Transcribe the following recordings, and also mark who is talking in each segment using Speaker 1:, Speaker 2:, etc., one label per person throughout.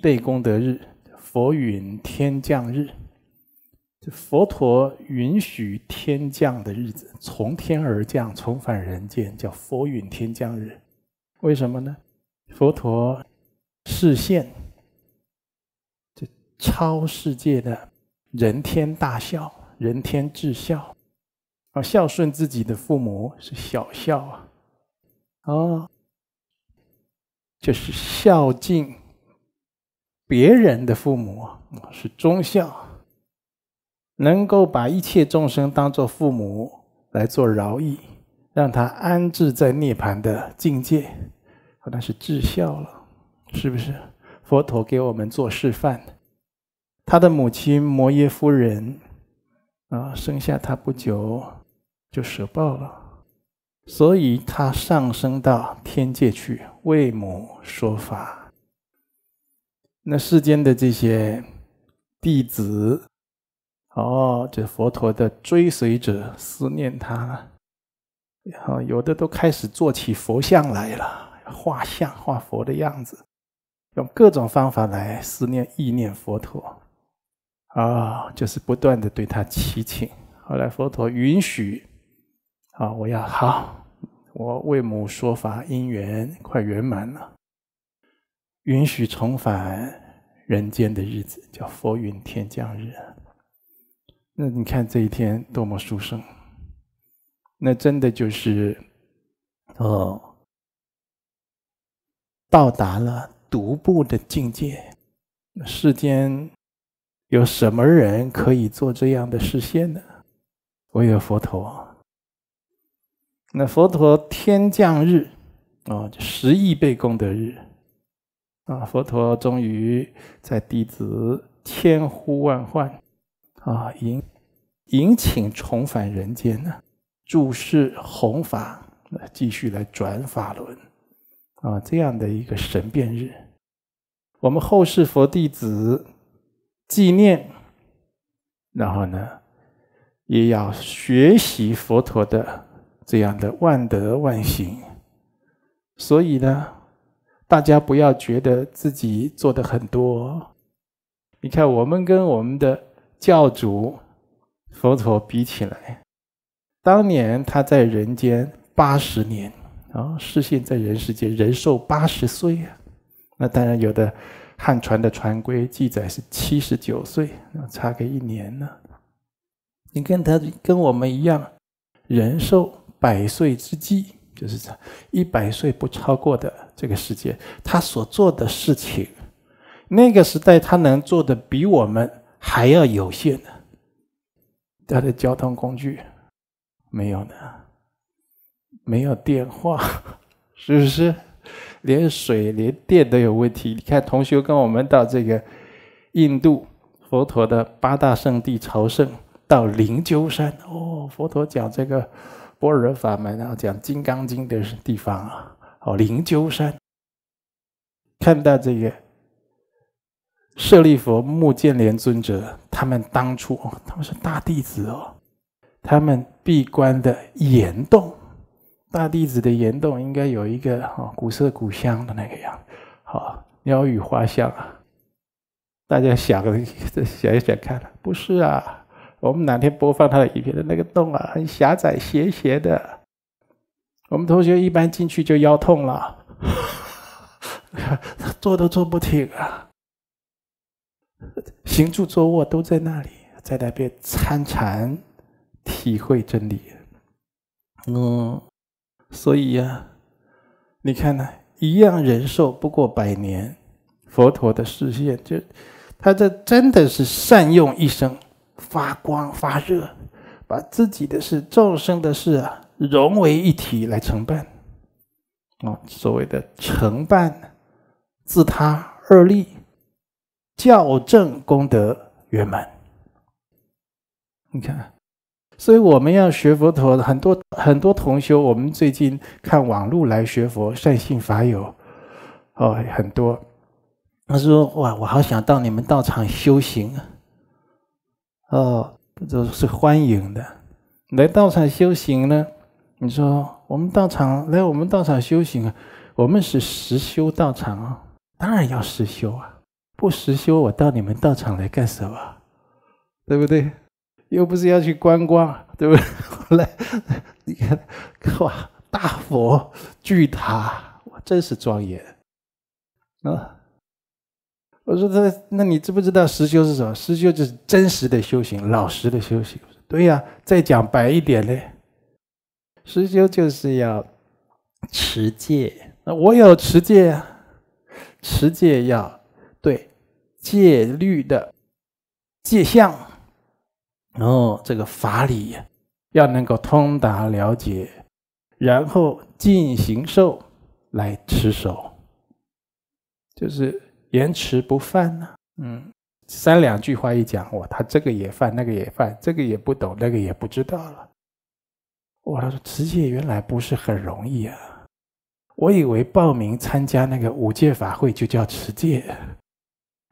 Speaker 1: 背功德日，佛允天降日，这佛陀允许天降的日子，从天而降，重返人间，叫佛允天降日。为什么呢？佛陀视现这超世界的人天大孝，人天至孝啊，孝顺自己的父母是小孝啊，哦，就是孝敬。别人的父母是忠孝，能够把一切众生当做父母来做饶益，让他安置在涅槃的境界，那是至孝了，是不是？佛陀给我们做示范，他的母亲摩耶夫人啊，生下他不久就舍报了，所以他上升到天界去为母说法。那世间的这些弟子，哦，这佛陀的追随者思念他，然后有的都开始做起佛像来了，画像画佛的样子，用各种方法来思念、意念佛陀，啊，就是不断的对他祈请。后来佛陀允许，啊，我要好，我为母说法，因缘快圆满了。允许重返人间的日子叫佛云天降日，那你看这一天多么殊胜，那真的就是，哦，到达了独步的境界。世间有什么人可以做这样的事现呢？唯有佛陀。那佛陀天降日，啊，十亿倍功德日。啊！佛陀终于在弟子千呼万唤，啊，引引请重返人间呢，注释弘法，继续来转法轮，啊，这样的一个神变日，我们后世佛弟子纪念，然后呢，也要学习佛陀的这样的万德万行，所以呢。大家不要觉得自己做的很多。你看，我们跟我们的教主佛陀比起来，当年他在人间八十年，然后示现在人世间，人寿八十岁啊。那当然有的汉传的传规记载是七十九岁，那差个一年呢。你跟他跟我们一样，人寿百岁之计。就是在一百岁不超过的这个世界，他所做的事情，那个时代他能做的比我们还要有限呢。他的交通工具没有呢，没有电话，是不是？连水连电都有问题。你看，同学跟我们到这个印度佛陀的八大圣地朝圣，到灵鹫山哦，佛陀讲这个。般若法门，然后讲《金刚经》的地方啊，哦，灵鹫山，看到这个舍利佛、目犍连尊者，他们当初哦，他们是大弟子哦，他们闭关的岩洞，大弟子的岩洞应该有一个哦，古色古香的那个样子，好，鸟语花香啊，大家想，再 想一想看，不是啊。我们哪天播放他的影片，那个洞啊，很狭窄，斜斜的。我们同学一般进去就腰痛了，坐都坐不挺啊。行住坐卧都在那里，在那边参禅，体会真理。嗯，所以呀，你看呢，一样人寿不过百年，佛陀的视线就，他这真的是善用一生。发光发热，把自己的事、众生的事啊，融为一体来承办。哦，所谓的承办，自他二立，校正功德圆满。你看，所以我们要学佛陀，很多很多同修，我们最近看网络来学佛，善信法友，哦，很多。他说：“哇，我好想到你们道场修行。”啊。”哦，都是欢迎的，来道场修行呢？你说我们道场来，我们道场修行啊，我们是实修道场哦，当然要实修啊，不实修我到你们道场来干什么？对不对？又不是要去观光，对不对？来，你看，哇，大佛、巨塔，哇，真是庄严啊。我说他，那你知不知道实修是什么？实修就是真实的修行，老实的修行。对呀，再讲白一点嘞，实修就是要持戒。那我有持戒呀，持戒要对戒律的戒相，然后这个法理要能够通达了解，然后进行受来持守，就是。延迟不犯呢，嗯，三两句话一讲，哇，他这个也犯，那个也犯，这个也不懂，那个也不知道了。哇，他说持戒原来不是很容易啊！我以为报名参加那个五戒法会就叫持戒。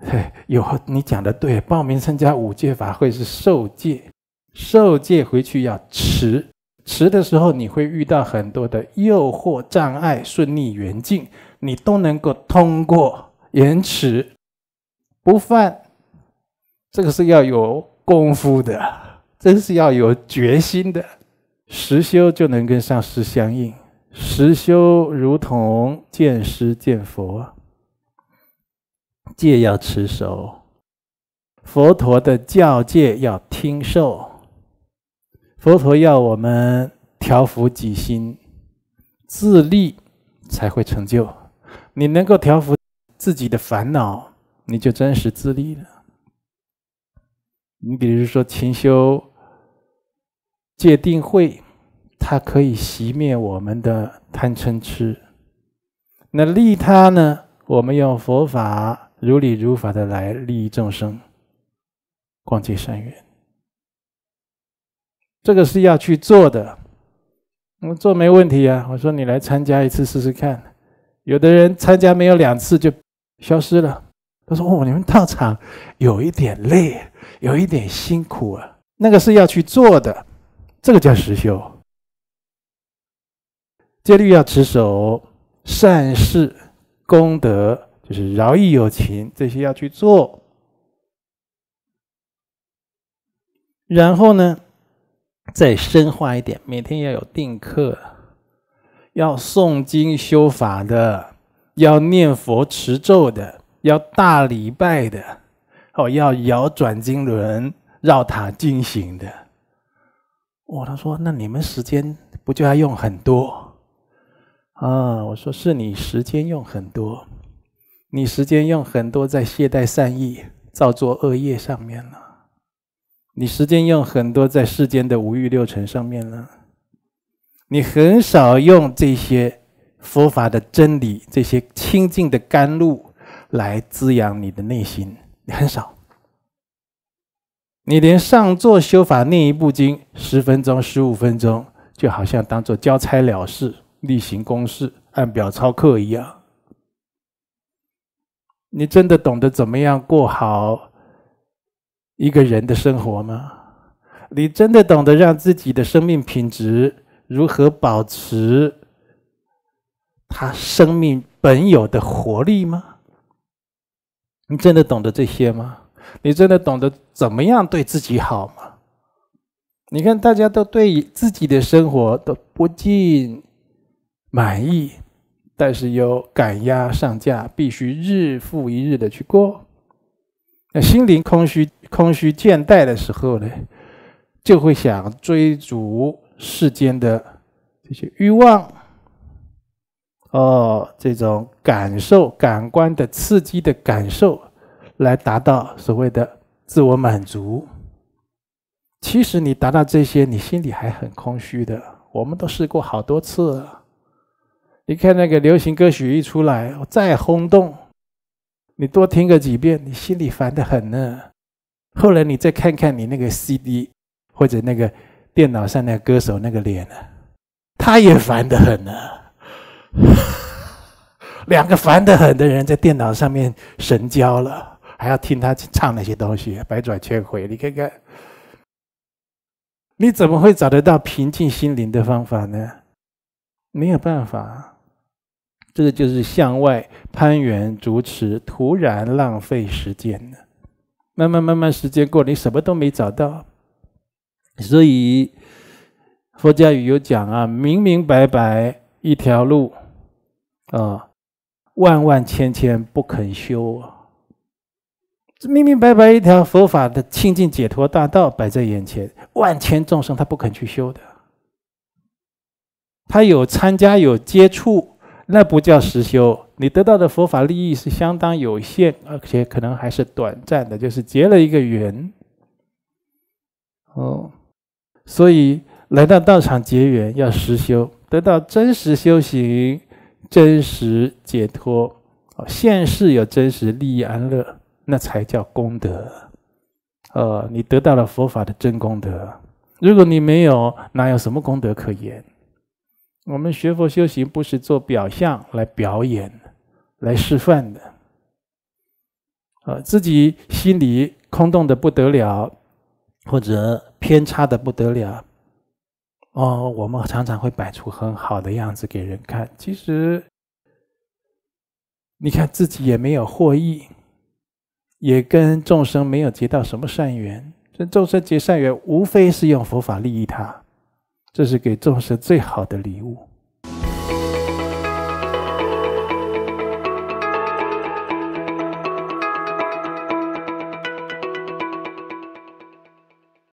Speaker 1: 嘿，有你讲的对，报名参加五戒法会是受戒，受戒回去要持，持的时候你会遇到很多的诱惑障碍顺逆缘境，你都能够通过。延迟、不犯，这个是要有功夫的，这是要有决心的。实修就能跟上师相应，实修如同见师见佛。戒要持守，佛陀的教戒要听受。佛陀要我们调伏己心，自立才会成就。你能够调伏。自己的烦恼，你就真实自立了。你比如说勤修戒定慧，它可以熄灭我们的贪嗔痴。那利他呢？我们用佛法如理如法的来利益众生，广结善缘。这个是要去做的，我做没问题啊！我说你来参加一次试试看，有的人参加没有两次就。消失了。他说：“哦，你们到场，有一点累，有一点辛苦啊。那个是要去做的，这个叫实修。戒律要持守，善事功德就是饶益有情，这些要去做。然后呢，再深化一点，每天要有定课，要诵经修法的。”要念佛持咒的，要大礼拜的，哦，要摇转经轮、绕塔进行的。哦，他说：“那你们时间不就要用很多？”啊，我说：“是你时间用很多，你时间用很多在懈怠善意、造作恶业上面了，你时间用很多在世间的五欲六尘上面了，你很少用这些。”佛法的真理，这些清净的甘露来滋养你的内心，你很少。你连上座修法念一部经，十分钟、十五分钟，就好像当做交差了事、例行公事、按表操课一样。你真的懂得怎么样过好一个人的生活吗？你真的懂得让自己的生命品质如何保持？他生命本有的活力吗？你真的懂得这些吗？你真的懂得怎么样对自己好吗？你看，大家都对自己的生活都不尽满意，但是又赶鸭上架，必须日复一日的去过。那心灵空虚、空虚倦怠的时候呢，就会想追逐世间的这些欲望。哦，这种感受、感官的刺激的感受，来达到所谓的自我满足。其实你达到这些，你心里还很空虚的。我们都试过好多次。了。你看那个流行歌曲一出来，再轰动，你多听个几遍，你心里烦的很呢。后来你再看看你那个 CD 或者那个电脑上那个歌手那个脸呢，他也烦的很呢。两个烦得很的人在电脑上面神交了，还要听他唱那些东西，百转千回。你看看，你怎么会找得到平静心灵的方法呢？没有办法，这个就是向外攀援、主持，徒然浪费时间了。慢慢慢慢，时间过你什么都没找到。所以佛家语有讲啊，明明白白一条路。啊，万万千千不肯修啊！这明明白白一条佛法的清净解脱大道摆在眼前，万千众生他不肯去修的。他有参加，有接触，那不叫实修。你得到的佛法利益是相当有限，而且可能还是短暂的，就是结了一个缘。哦，所以来到道场结缘要实修，得到真实修行。真实解脱，哦，现世有真实利益安乐，那才叫功德，呃，你得到了佛法的真功德。如果你没有，哪有什么功德可言？我们学佛修行不是做表象来表演、来示范的，啊，自己心里空洞的不得了，或者偏差的不得了。哦，我们常常会摆出很好的样子给人看，其实，你看自己也没有获益，也跟众生没有结到什么善缘。跟众生结善缘，无非是用佛法利益他，这是给众生最好的礼物。